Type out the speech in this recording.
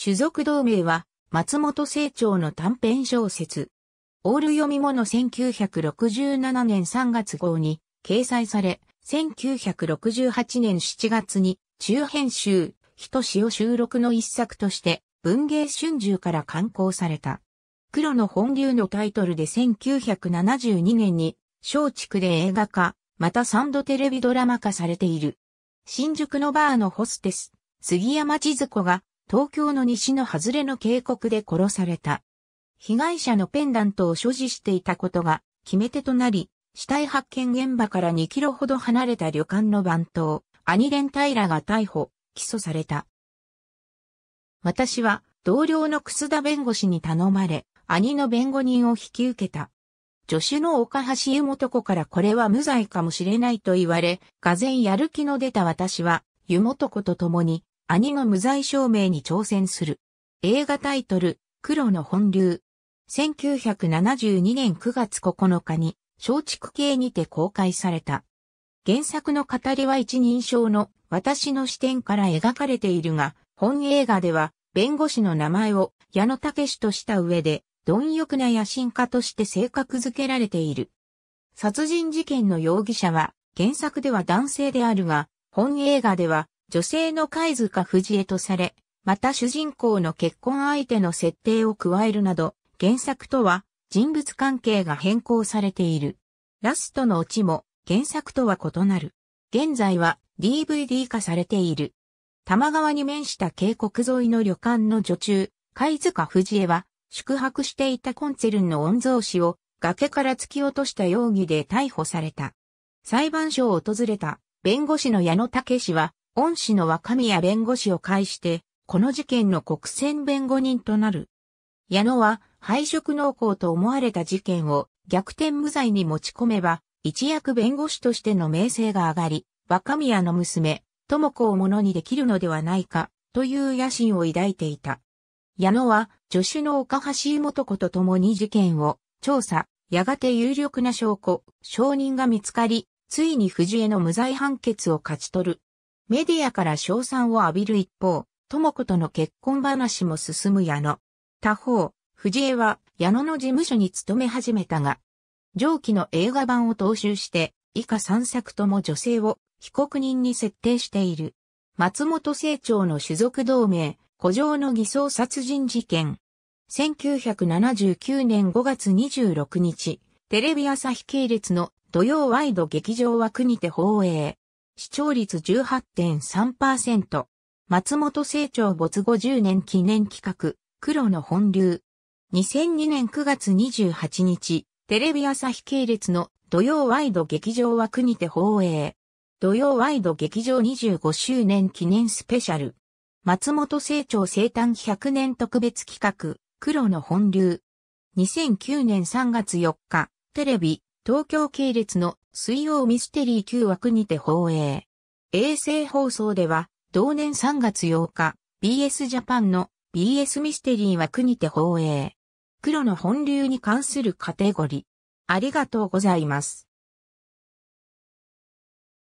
種族同盟は、松本清張の短編小説。オール読み物1967年3月号に掲載され、1968年7月に中編集、人詩を収録の一作として文芸春秋から刊行された。黒の本流のタイトルで1972年に松竹で映画化、またサンドテレビドラマ化されている。新宿のバーのホステス、杉山千鶴子が東京の西の外れの渓谷で殺された。被害者のペンダントを所持していたことが決め手となり、死体発見現場から2キロほど離れた旅館の番頭、兄連平が逮捕、起訴された。私は同僚の楠田弁護士に頼まれ、兄の弁護人を引き受けた。助手の岡橋湯元子からこれは無罪かもしれないと言われ、がぜんやる気の出た私は、湯元子と共に兄の無罪証明に挑戦する。映画タイトル、黒の本流。1972年9月9日に、松竹系にて公開された。原作の語りは一人称の私の視点から描かれているが、本映画では弁護士の名前を矢野武史とした上で、貪欲な野心家として性格づけられている。殺人事件の容疑者は原作では男性であるが、本映画では女性の貝塚藤江とされ、また主人公の結婚相手の設定を加えるなど、原作とは人物関係が変更されている。ラストのオチも原作とは異なる。現在は DVD 化されている。玉川に面した渓谷沿いの旅館の女中、貝塚藤江は宿泊していたコンツェルンの御像司を崖から突き落とした容疑で逮捕された。裁判所を訪れた弁護士の矢野武氏は恩師の若宮弁護士を介して、この事件の国選弁護人となる。矢野は、廃色濃厚と思われた事件を逆転無罪に持ち込めば、一躍弁護士としての名声が上がり、若宮の娘、智子をものにできるのではないか、という野心を抱いていた。矢野は、助手の岡橋元子と共に事件を調査、やがて有力な証拠、証人が見つかり、ついに藤江の無罪判決を勝ち取る。メディアから賞賛を浴びる一方、智子との結婚話も進む矢野。他方、藤江は矢野の事務所に勤め始めたが、上記の映画版を踏襲して、以下3作とも女性を被告人に設定している。松本清張の種族同盟、古城の偽装殺人事件。1979年5月26日、テレビ朝日系列の土曜ワイド劇場枠にて放映。視聴率18.3%。松本清張没50年記念企画、黒の本流。2002年9月28日、テレビ朝日系列の土曜ワイド劇場は国て放映。土曜ワイド劇場25周年記念スペシャル。松本清張生誕100年特別企画、黒の本流。2009年3月4日、テレビ、東京系列の水曜ミステリー9枠にて放映。衛星放送では、同年3月8日、BS ジャパンの BS ミステリー枠にて放映。黒の本流に関するカテゴリー。ありがとうございます。